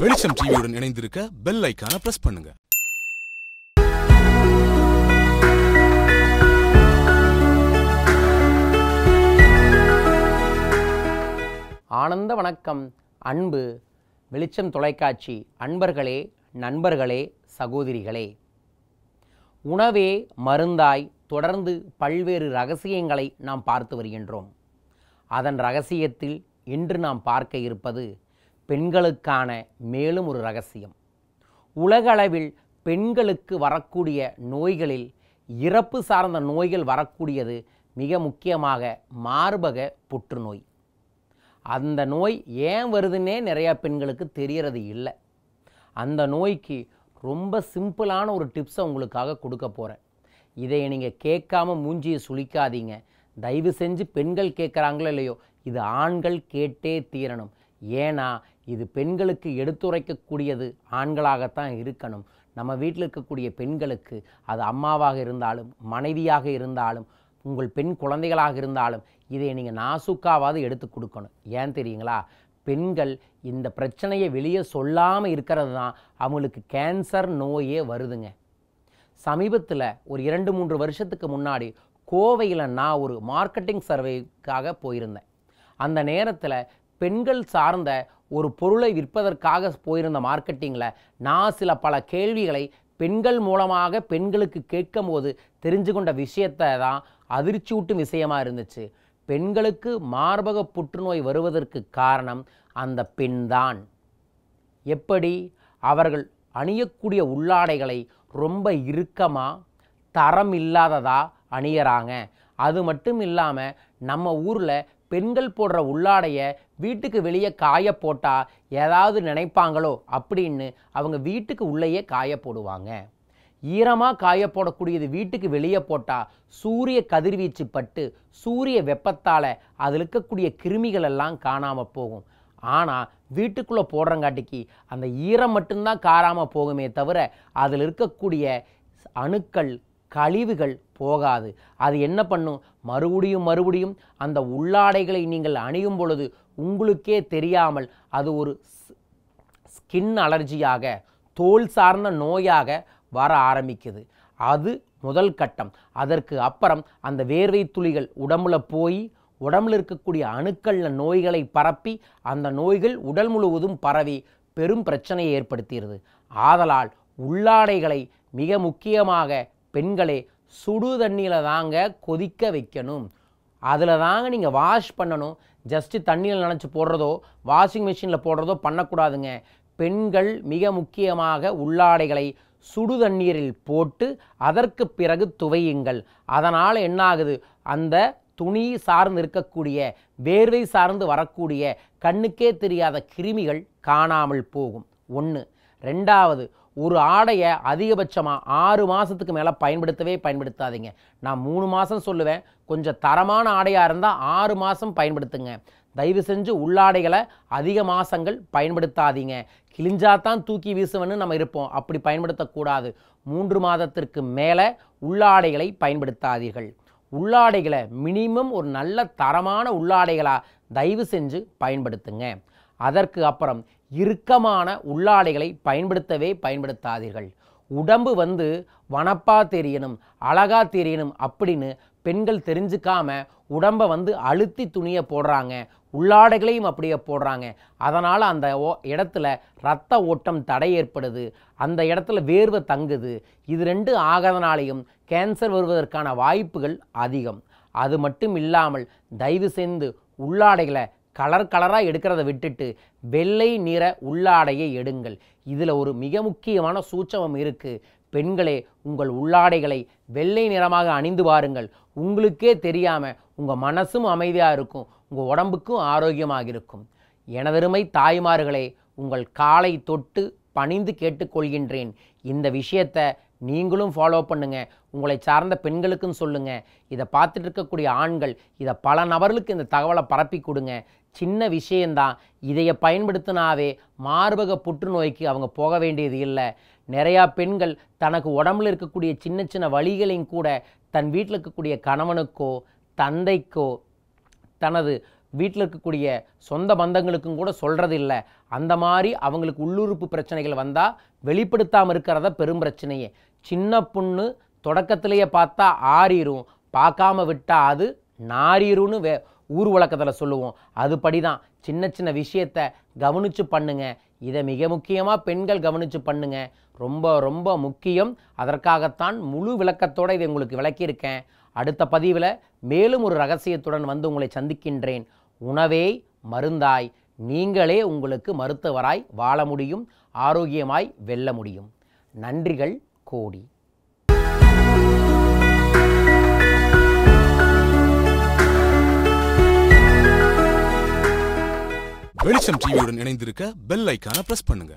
வெளிச்சம் டிவியுடன் இணைந்திருக்க பெல் ஐக்கான பிரஸ் பண்ணுங்க ஆனந்த வணக்கம் அன்பு வெளிச்சம் தொலைக்காட்சி அன்பர்களே நண்பர்களே சகோதரிகளே உணவே மருந்தாய் தொடர்ந்து பல்வேறு ரகசியங்களை நாம் பார்த்து வருகின்றோம் அதன் ரகசியத்தில் இன்று நாம் பார்க்க இருப்பது பெண்களுக்கான மேலும் ஒரு ரகசியம் உலகளவில் பெண்களுக்கு வரக்கூடிய நோய்களில் இறப்பு சார்ந்த நோய்கள் வரக்கூடியது மிக முக்கியமாக மார்பக புற்றுநோய் அந்த நோய் ஏன் வருதுன்னே நிறையா பெண்களுக்கு தெரியறது இல்லை அந்த நோய்க்கு ரொம்ப சிம்பிளான ஒரு டிப்ஸை உங்களுக்காக கொடுக்க போகிறேன் இதை நீங்கள் கேட்காம மூஞ்சியை சுழிக்காதீங்க தயவு செஞ்சு பெண்கள் கேட்குறாங்களோ இல்லையோ இது ஆண்கள் கேட்டே தீரணும் ஏன்னா இது பெண்களுக்கு எடுத்துரைக்கக்கூடியது ஆண்களாகத்தான் இருக்கணும் நம்ம வீட்டில் இருக்கக்கூடிய பெண்களுக்கு அது அம்மாவாக இருந்தாலும் மனைவியாக இருந்தாலும் உங்கள் பெண் குழந்தைகளாக இருந்தாலும் இதை நீங்கள் நாசுக்காவது எடுத்து கொடுக்கணும் ஏன் தெரியுங்களா பெண்கள் இந்த பிரச்சனையை வெளியே சொல்லாமல் இருக்கிறது தான் அவங்களுக்கு கேன்சர் நோயே வருதுங்க சமீபத்தில் ஒரு இரண்டு மூன்று வருஷத்துக்கு முன்னாடி கோவையில் நான் ஒரு மார்க்கெட்டிங் சர்வேக்காக போயிருந்தேன் அந்த நேரத்தில் பெண்கள் சார்ந்த ஒரு பொருளை விற்பதற்காக போயிருந்த மார்க்கெட்டிங்கில் நான் சில பல கேள்விகளை பெண்கள் மூலமாக பெண்களுக்கு கேட்கும் போது தெரிஞ்சு கொண்ட விஷயத்தை தான் அதிர்ச்சியூட்டும் விஷயமாக இருந்துச்சு பெண்களுக்கு மார்பக புற்றுநோய் வருவதற்கு காரணம் அந்த பெண்தான் எப்படி அவர்கள் அணியக்கூடிய உள்ளாடைகளை ரொம்ப இறுக்கமாக தரம் இல்லாததாக அணியறாங்க அது மட்டும் இல்லாமல் நம்ம ஊரில் பெண்கள் போடுற உள்ளாடைய வீட்டுக்கு வெளியே காய போட்டால் ஏதாவது நினைப்பாங்களோ அப்படின்னு அவங்க வீட்டுக்கு உள்ளேயே காய போடுவாங்க ஈரமாக காய போடக்கூடியது வீட்டுக்கு வெளியே போட்டால் சூரிய கதிர்வீச்சு பட்டு சூரிய வெப்பத்தால் அதில் இருக்கக்கூடிய கிருமிகள் எல்லாம் காணாமல் போகும் ஆனால் வீட்டுக்குள்ளே போடுறங்காட்டிக்கு அந்த ஈரம் மட்டும்தான் காராமல் போகுமே தவிர அதில் இருக்கக்கூடிய அணுக்கள் கழிவுகள் போகாது அது என்ன பண்ணும் மறுபடியும் மறுபடியும் அந்த உள்ளாடைகளை நீங்கள் அணியும் பொழுது உங்களுக்கே தெரியாமல் அது ஒரு ஸ்கின் அலர்ஜியாக தோல் சார்ந்த நோயாக வர ஆரம்பிக்குது அது முதல் கட்டம் அதற்கு அப்புறம் அந்த வேர்வை துளிகள் உடம்புல போய் உடம்புல இருக்கக்கூடிய அணுக்களில் நோய்களை பரப்பி அந்த நோய்கள் உடல் முழுவதும் பரவி பெரும் பிரச்சனையை ஏற்படுத்தியது ஆதலால் உள்ளாடைகளை மிக முக்கியமாக பெண்களே சுடு தண்ணியில் தாங்க கொதிக்க வைக்கணும் அதில் தாங்க நீங்கள் வாஷ் பண்ணணும் ஜஸ்ட்டு தண்ணியில் நினச்சி போடுறதோ வாஷிங் மிஷினில் போடுறதோ பண்ணக்கூடாதுங்க பெண்கள் மிக முக்கியமாக உள்ளாடைகளை சுடு தண்ணீரில் போட்டு அதற்கு பிறகு துவையுங்கள் அதனால் என்னாகுது அந்த துணி சார்ந்து இருக்கக்கூடிய வேர்வை சார்ந்து வரக்கூடிய கண்ணுக்கே தெரியாத கிருமிகள் காணாமல் போகும் ஒன்று ரெண்டாவது ஒரு ஆடையை அதிகபட்சமாக ஆறு மாதத்துக்கு மேலே பயன்படுத்தவே பயன்படுத்தாதீங்க நான் மூணு மாதம் சொல்லுவேன் கொஞ்சம் தரமான ஆடையாக இருந்தால் ஆறு மாதம் பயன்படுத்துங்க தயவு செஞ்சு உள்ளாடைகளை அதிக மாதங்கள் பயன்படுத்தாதீங்க கிழிஞ்சாத்தான் தூக்கி வீசுவேன்னு நம்ம இருப்போம் அப்படி பயன்படுத்தக்கூடாது மூன்று மாதத்திற்கு மேலே உள்ளாடைகளை பயன்படுத்தாதீர்கள் உள்ளாடைகளை மினிமம் ஒரு நல்ல தரமான உள்ளாடைகளாக தயவு செஞ்சு பயன்படுத்துங்க அதற்கு அப்புறம் இறுக்கமான உள்ளாடைகளை பயன்படுத்தவே பயன்படுத்தாதீர்கள் உடம்பு வந்து வனப்பா தெரியணும் அழகா தெரியணும் அப்படின்னு பெண்கள் தெரிஞ்சுக்காம உடம்பை வந்து அழுத்தி துணியை போடுறாங்க உள்ளாடைகளையும் அப்படியே போடுறாங்க அதனால் அந்த ஓ இடத்துல ரத்த ஓட்டம் தடை ஏற்படுது அந்த இடத்துல வேர்வை தங்குது இது ரெண்டு ஆகிறதுனாலையும் கேன்சர் வருவதற்கான வாய்ப்புகள் அதிகம் அது மட்டும் இல்லாமல் தயவு செய்து உள்ளாடைகளை கலர் கலராக எடுக்கிறத விட்டுட்டு வெள்ளை நிற உள்ளாடையை எடுங்கள் இதில் ஒரு மிக முக்கியமான சூச்சமம் இருக்குது பெண்களே உங்கள் உள்ளாடைகளை வெள்ளை நிறமாக அணிந்து பாருங்கள் உங்களுக்கே தெரியாமல் உங்கள் மனசும் அமைதியாக இருக்கும் உங்கள் உடம்புக்கும் ஆரோக்கியமாக இருக்கும் எனதருமை தாய்மார்களே உங்கள் காலை தொட்டு பணிந்து கேட்டுக்கொள்கின்றேன் இந்த விஷயத்தை நீங்களும் ஃபாலோ பண்ணுங்கள் உங்களை சார்ந்த பெண்களுக்கும் சொல்லுங்கள் இதை பார்த்துட்டு இருக்கக்கூடிய ஆண்கள் இதை பல நபர்களுக்கு இந்த தகவலை பரப்பி கொடுங்க சின்ன விஷயந்தான் இதையை பயன்படுத்தினாவே மார்பக புற்றுநோய்க்கு அவங்க போக வேண்டியது இல்லை நிறையா பெண்கள் தனக்கு உடம்புல இருக்கக்கூடிய சின்ன சின்ன வழிகளையும் கூட தன் வீட்டில் இருக்கக்கூடிய கணவனுக்கோ தந்தைக்கோ தனது வீட்டில் இருக்கக்கூடிய சொந்த பந்தங்களுக்கும் கூட சொல்கிறதில்ல அந்த மாதிரி அவங்களுக்கு உள்ளுறுப்பு பிரச்சனைகள் வந்தால் வெளிப்படுத்தாமல் இருக்கிறத பெரும் பிரச்சனையே சின்ன புண்ணு தொடக்கத்திலேயே பார்த்தா ஆறிரும் பார்க்காம விட்டால் அது நாரிருன்னு வே ஊர் வழக்கத்தில் சொல்லுவோம் அதுபடி தான் சின்ன சின்ன விஷயத்தை கவனித்து பண்ணுங்க இதை மிக முக்கியமாக பெண்கள் கவனித்து பண்ணுங்க ரொம்ப ரொம்ப முக்கியம் அதற்காகத்தான் முழு விளக்கத்தோடு இதை உங்களுக்கு விளக்கியிருக்கேன் அடுத்த பதிவில் மேலும் ஒரு ரகசியத்துடன் வந்து உங்களை சந்திக்கின்றேன் உணவே மருந்தாய் நீங்களே உங்களுக்கு மருத்துவராய் வாழ முடியும் ஆரோக்கியமாய் வெல்ல முடியும் நன்றிகள் கோடி டிவியுடன் இணைந்திருக்க பெல் ஐக்கான பிரஸ் பண்ணுங்க